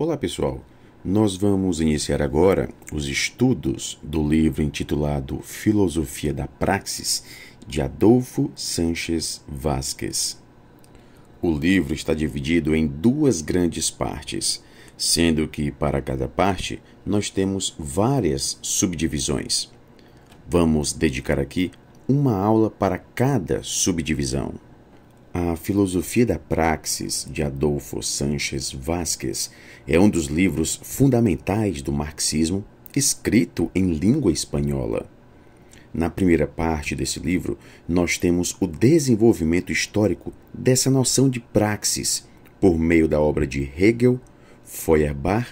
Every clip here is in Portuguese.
Olá pessoal, nós vamos iniciar agora os estudos do livro intitulado Filosofia da Praxis, de Adolfo Sanches Vasquez. O livro está dividido em duas grandes partes, sendo que para cada parte nós temos várias subdivisões. Vamos dedicar aqui uma aula para cada subdivisão. A Filosofia da Praxis, de Adolfo Sánchez Vásquez é um dos livros fundamentais do marxismo, escrito em língua espanhola. Na primeira parte desse livro, nós temos o desenvolvimento histórico dessa noção de praxis por meio da obra de Hegel, Feuerbach,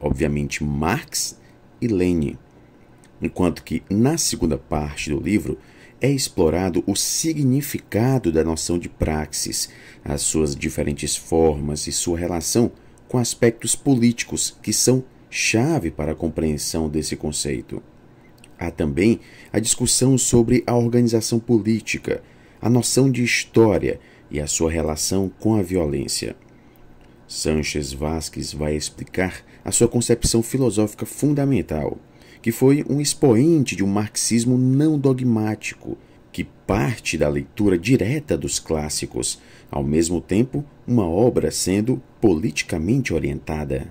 obviamente Marx e Lenin. Enquanto que na segunda parte do livro é explorado o significado da noção de praxis, as suas diferentes formas e sua relação com aspectos políticos que são chave para a compreensão desse conceito. Há também a discussão sobre a organização política, a noção de história e a sua relação com a violência. Sanches Vasques vai explicar a sua concepção filosófica fundamental – que foi um expoente de um marxismo não dogmático, que parte da leitura direta dos clássicos, ao mesmo tempo, uma obra sendo politicamente orientada.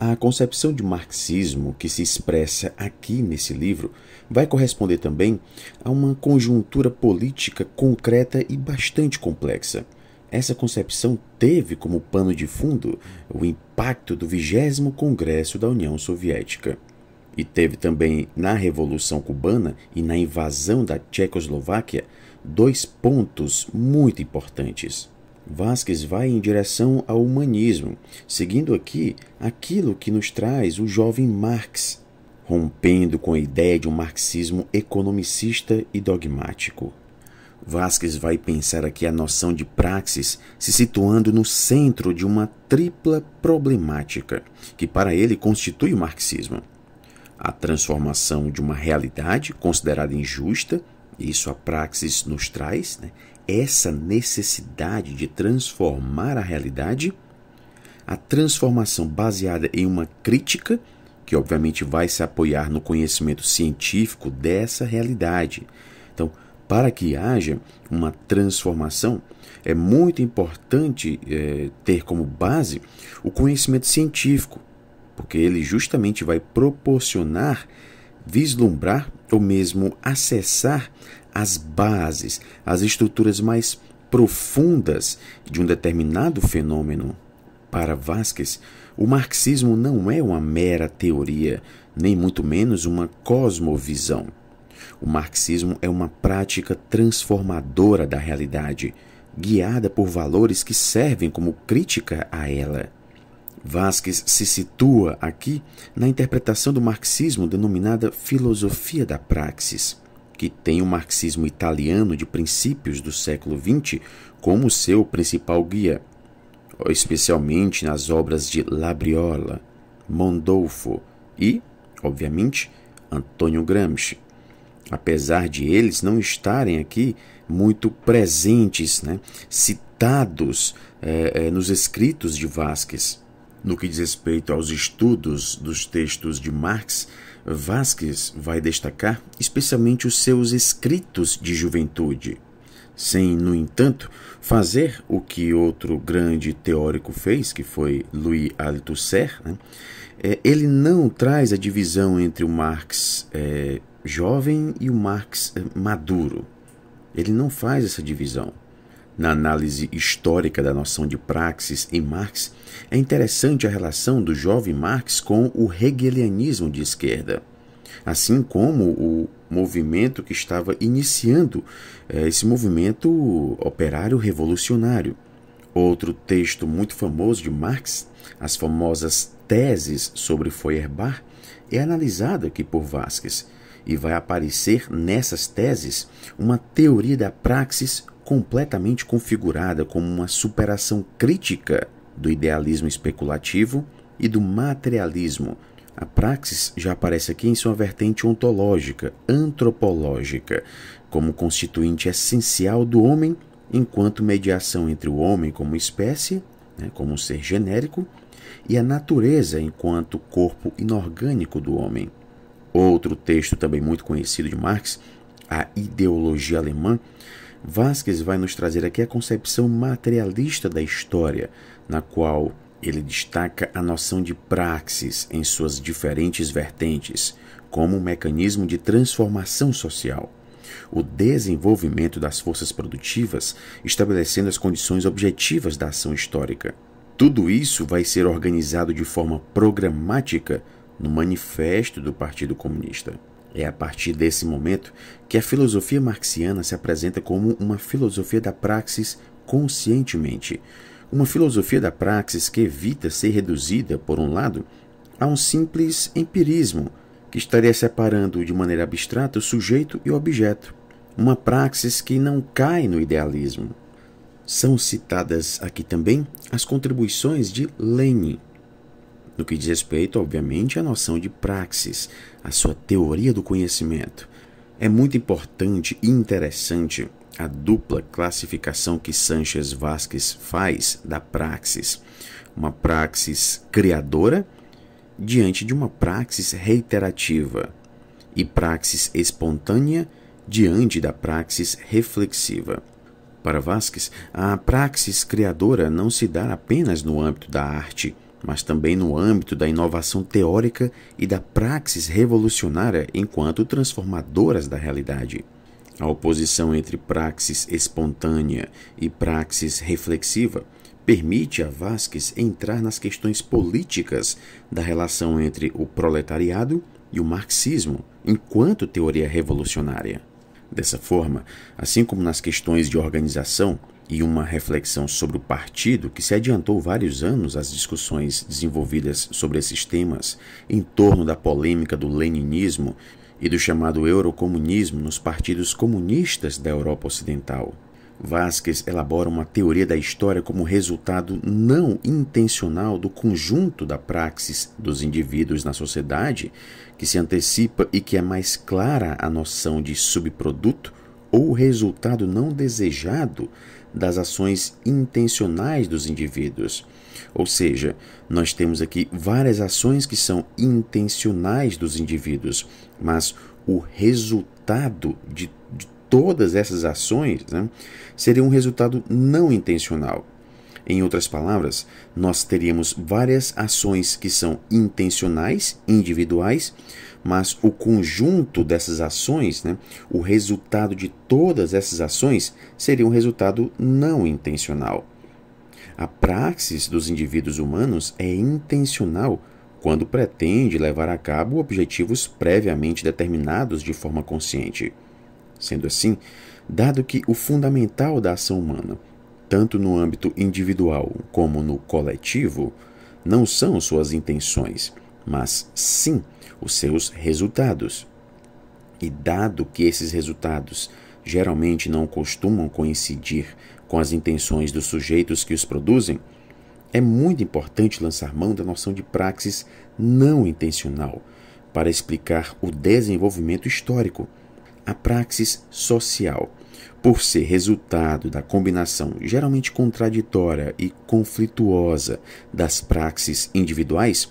A concepção de marxismo que se expressa aqui nesse livro vai corresponder também a uma conjuntura política concreta e bastante complexa. Essa concepção teve como pano de fundo o impacto do vigésimo Congresso da União Soviética e teve também na Revolução Cubana e na invasão da Tchecoslováquia dois pontos muito importantes. Vasquez vai em direção ao humanismo, seguindo aqui aquilo que nos traz o jovem Marx, rompendo com a ideia de um marxismo economicista e dogmático. Vasquez vai pensar aqui a noção de praxis se situando no centro de uma tripla problemática, que para ele constitui o marxismo a transformação de uma realidade considerada injusta, isso a praxis nos traz, né? essa necessidade de transformar a realidade, a transformação baseada em uma crítica, que obviamente vai se apoiar no conhecimento científico dessa realidade. Então, para que haja uma transformação, é muito importante é, ter como base o conhecimento científico, porque ele justamente vai proporcionar, vislumbrar ou mesmo acessar as bases, as estruturas mais profundas de um determinado fenômeno. Para Vasquez, o marxismo não é uma mera teoria, nem muito menos uma cosmovisão. O marxismo é uma prática transformadora da realidade, guiada por valores que servem como crítica a ela. Vasques se situa aqui na interpretação do marxismo denominada filosofia da praxis, que tem o marxismo italiano de princípios do século XX como seu principal guia, especialmente nas obras de Labriola, Mondolfo e, obviamente, Antonio Gramsci. Apesar de eles não estarem aqui muito presentes, né, citados eh, eh, nos escritos de Vasques no que diz respeito aos estudos dos textos de Marx, Vasquez vai destacar especialmente os seus escritos de juventude, sem, no entanto, fazer o que outro grande teórico fez, que foi Louis Althusser, né? é, ele não traz a divisão entre o Marx é, jovem e o Marx é, maduro. Ele não faz essa divisão. Na análise histórica da noção de praxis em Marx, é interessante a relação do jovem Marx com o hegelianismo de esquerda, assim como o movimento que estava iniciando eh, esse movimento operário revolucionário. Outro texto muito famoso de Marx, as famosas Teses sobre Feuerbach, é analisado aqui por Vasquez e vai aparecer nessas teses uma teoria da praxis completamente configurada como uma superação crítica do idealismo especulativo e do materialismo. A praxis já aparece aqui em sua vertente ontológica, antropológica, como constituinte essencial do homem, enquanto mediação entre o homem como espécie, né, como um ser genérico, e a natureza enquanto corpo inorgânico do homem. Outro texto também muito conhecido de Marx, a ideologia alemã, Vasquez vai nos trazer aqui a concepção materialista da história, na qual ele destaca a noção de praxis em suas diferentes vertentes, como um mecanismo de transformação social. O desenvolvimento das forças produtivas, estabelecendo as condições objetivas da ação histórica. Tudo isso vai ser organizado de forma programática no Manifesto do Partido Comunista. É a partir desse momento que a filosofia marxiana se apresenta como uma filosofia da praxis conscientemente. Uma filosofia da praxis que evita ser reduzida, por um lado, a um simples empirismo, que estaria separando de maneira abstrata o sujeito e o objeto. Uma praxis que não cai no idealismo. São citadas aqui também as contribuições de Lenin, no que diz respeito, obviamente, à noção de praxis, à sua teoria do conhecimento. É muito importante e interessante a dupla classificação que Sanchez Vasquez faz da praxis, uma praxis criadora diante de uma praxis reiterativa e praxis espontânea diante da praxis reflexiva. Para Vasquez, a praxis criadora não se dá apenas no âmbito da arte, mas também no âmbito da inovação teórica e da praxis revolucionária enquanto transformadoras da realidade. A oposição entre praxis espontânea e praxis reflexiva permite a Vasquez entrar nas questões políticas da relação entre o proletariado e o marxismo enquanto teoria revolucionária. Dessa forma, assim como nas questões de organização, e uma reflexão sobre o partido que se adiantou vários anos às discussões desenvolvidas sobre esses temas em torno da polêmica do leninismo e do chamado eurocomunismo nos partidos comunistas da Europa Ocidental. Vasquez elabora uma teoria da história como resultado não intencional do conjunto da praxis dos indivíduos na sociedade, que se antecipa e que é mais clara a noção de subproduto ou resultado não desejado das ações intencionais dos indivíduos. Ou seja, nós temos aqui várias ações que são intencionais dos indivíduos, mas o resultado de, de todas essas ações né, seria um resultado não intencional. Em outras palavras, nós teríamos várias ações que são intencionais, individuais, mas o conjunto dessas ações, né, o resultado de todas essas ações, seria um resultado não intencional. A praxis dos indivíduos humanos é intencional quando pretende levar a cabo objetivos previamente determinados de forma consciente. Sendo assim, dado que o fundamental da ação humana, tanto no âmbito individual como no coletivo, não são suas intenções, mas sim os seus resultados. E dado que esses resultados geralmente não costumam coincidir com as intenções dos sujeitos que os produzem, é muito importante lançar mão da noção de praxis não intencional para explicar o desenvolvimento histórico, a praxis social, por ser resultado da combinação geralmente contraditória e conflituosa das praxis individuais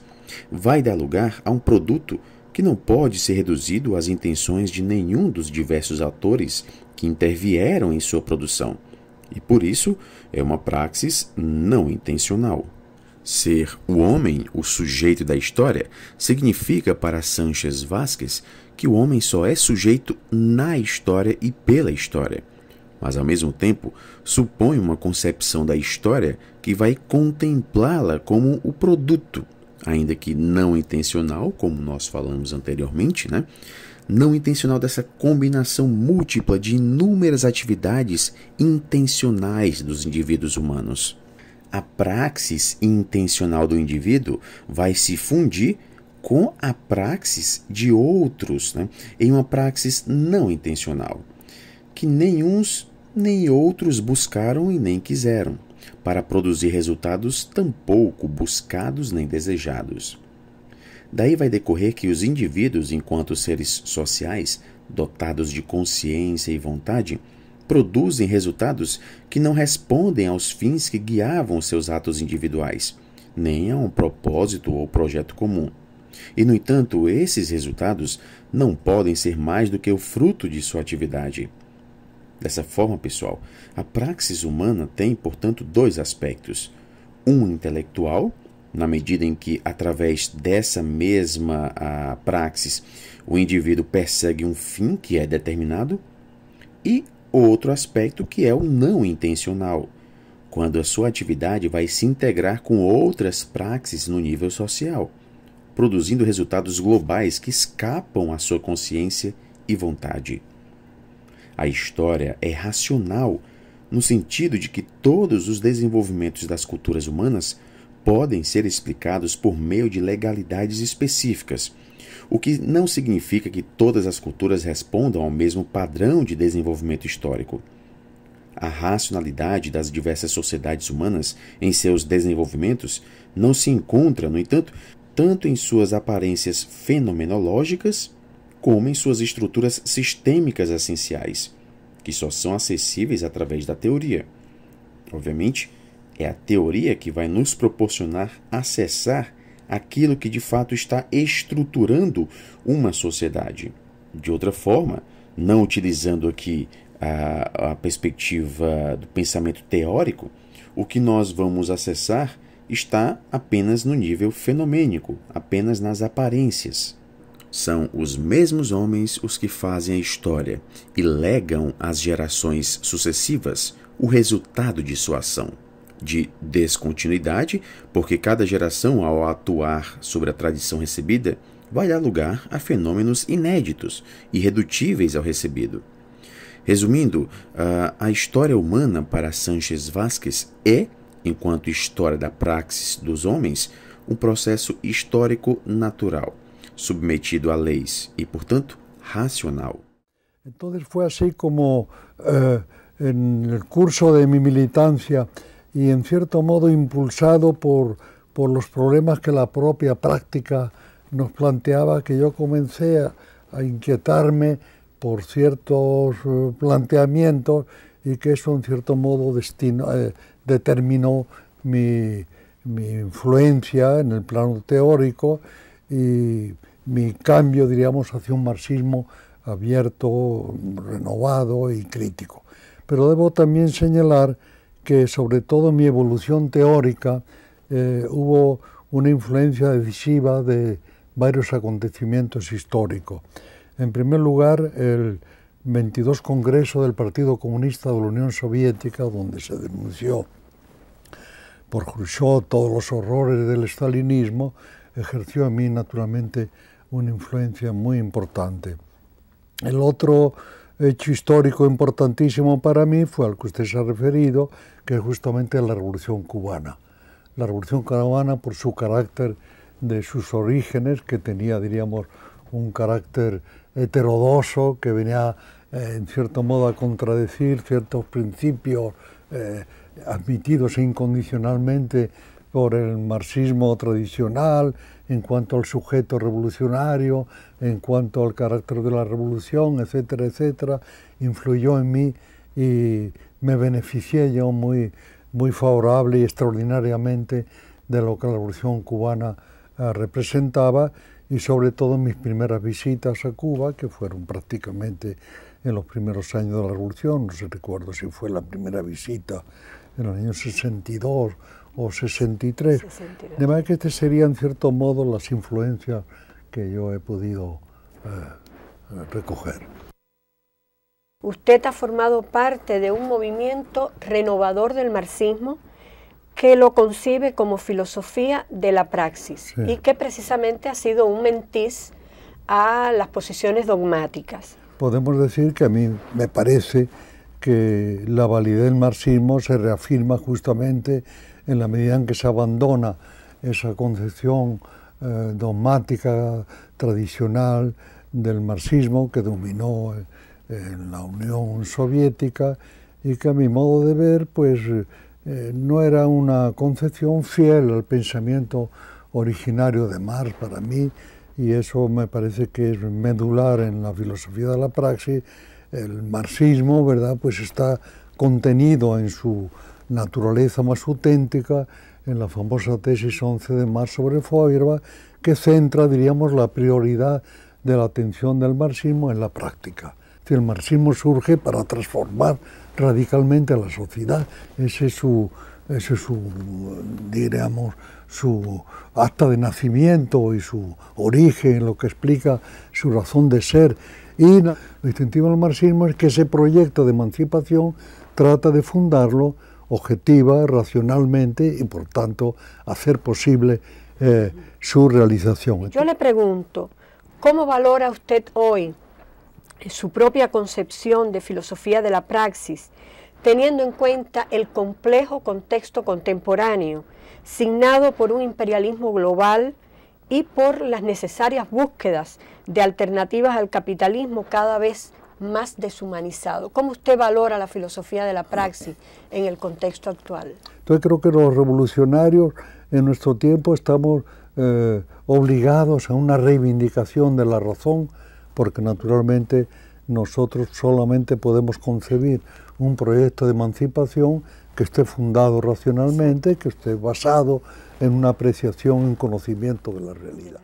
vai dar lugar a um produto que não pode ser reduzido às intenções de nenhum dos diversos atores que intervieram em sua produção, e por isso é uma praxis não intencional. Ser o homem o sujeito da história significa para Sanches Vasquez que o homem só é sujeito na história e pela história, mas ao mesmo tempo supõe uma concepção da história que vai contemplá-la como o produto ainda que não intencional, como nós falamos anteriormente, né? não intencional dessa combinação múltipla de inúmeras atividades intencionais dos indivíduos humanos. A praxis intencional do indivíduo vai se fundir com a praxis de outros, né? em uma praxis não intencional, que nem uns nem outros buscaram e nem quiseram para produzir resultados tampouco buscados nem desejados. Daí vai decorrer que os indivíduos, enquanto seres sociais, dotados de consciência e vontade, produzem resultados que não respondem aos fins que guiavam seus atos individuais, nem a um propósito ou projeto comum. E, no entanto, esses resultados não podem ser mais do que o fruto de sua atividade. Dessa forma, pessoal, a praxis humana tem, portanto, dois aspectos: um intelectual, na medida em que, através dessa mesma a, praxis, o indivíduo persegue um fim que é determinado, e outro aspecto que é o não intencional, quando a sua atividade vai se integrar com outras praxis no nível social, produzindo resultados globais que escapam à sua consciência e vontade. A história é racional no sentido de que todos os desenvolvimentos das culturas humanas podem ser explicados por meio de legalidades específicas, o que não significa que todas as culturas respondam ao mesmo padrão de desenvolvimento histórico. A racionalidade das diversas sociedades humanas em seus desenvolvimentos não se encontra, no entanto, tanto em suas aparências fenomenológicas como em suas estruturas sistêmicas essenciais, que só são acessíveis através da teoria. Obviamente, é a teoria que vai nos proporcionar acessar aquilo que de fato está estruturando uma sociedade. De outra forma, não utilizando aqui a, a, perspectiva do pensamento teórico, o que nós vamos acessar está apenas no nível fenomênico, apenas nas aparências. São os mesmos homens os que fazem a história e legam às gerações sucessivas o resultado de sua ação. De descontinuidade, porque cada geração, ao atuar sobre a tradição recebida, vai dar lugar a fenômenos inéditos, irredutíveis ao recebido. Resumindo, a história humana para Sanches Vasquez é, enquanto história da praxis dos homens, um processo histórico natural, submetido a y, e, por tanto, racional. Entonces fue así como eh, en el curso de mi militancia y en cierto modo impulsado por, por los problemas que la propia práctica nos planteaba que yo comencé a, inquietarme por ciertos eh, planteamientos y que eso en cierto modo destino, eh, determinó mi, mi influencia en el plano teórico y mi cambio, diríamos, hacia un marxismo abierto, renovado y crítico. Pero debo también señalar que sobre todo mi evolución teórica eh, hubo una influencia decisiva de varios acontecimientos históricos. En primer lugar, el 22 Congreso del Partido Comunista de la Unión Soviética, donde se denunció por Khrushchev todos los horrores del estalinismo, ejerció a mí naturalmente una influencia muy importante. El otro hecho histórico importantísimo para mí fue al que usted se ha referido, que es justamente la Revolución cubana. La Revolución cubana, por su carácter de sus orígenes, que tenía, diríamos, un carácter heterodoso, que venía, eh, en cierto modo, a contradecir ciertos principios eh, admitidos incondicionalmente por el marxismo tradicional, en cuanto al sujeto revolucionario, en cuanto al carácter de la revolución, etcétera, etcétera, influyó en mí y me beneficié yo muy, muy favorable y extraordinariamente de lo que la revolución cubana eh, representaba y sobre todo mis primeras visitas a Cuba, que fueron prácticamente en los primeros años de la revolución, no se recuerdo si fue la primera visita en el año 62 o 63. De manera que este serían, en cierto modo, las influencias que yo he podido eh, recoger. Usted ha formado parte de un movimiento renovador del marxismo que lo concibe como filosofía de la praxis y que precisamente ha sido un mentiz a las posiciones dogmáticas. Podemos decir que a mí me parece que la validez del marxismo se reafirma justamente en la medida en que se abandona esa concepción eh, dogmática tradicional del marxismo que dominó eh, en la Unión Soviética y que a mi modo de ver pues eh, no era una concepción fiel al pensamiento originario de Marx para mí y eso me parece que es medular en la filosofía de la praxis el marxismo verdad pues está contenido en su naturaleza más auténtica en la famosa tesis 11 de marzo sobre Feuerbach, que centra, diríamos, la prioridad de la atención del marxismo en la práctica. el marxismo surge para transformar radicalmente a la sociedad, ese es su, ese su su acta de nacimiento y su origen, lo que explica su razón de ser. Y lo distintivo del marxismo es que ese proyecto de emancipación trata de fundarlo objetiva, racionalmente y por tanto hacer posible eh, su realización. Yo le pregunto, ¿cómo valora usted hoy su propia concepción de filosofía de la praxis, teniendo en cuenta el complejo contexto contemporáneo, signado por un imperialismo global y por las necesarias búsquedas de alternativas al capitalismo cada vez más deshumanizado. ¿Cómo usted valora la filosofía de la praxis en el contexto actual? Yo creo que los revolucionarios en nuestro tiempo estamos eh, obligados a una reivindicación de la razón, porque naturalmente nosotros solamente podemos concebir un proyecto de emancipación que esté fundado racionalmente, que esté basado en una apreciación, en conocimiento de la realidad.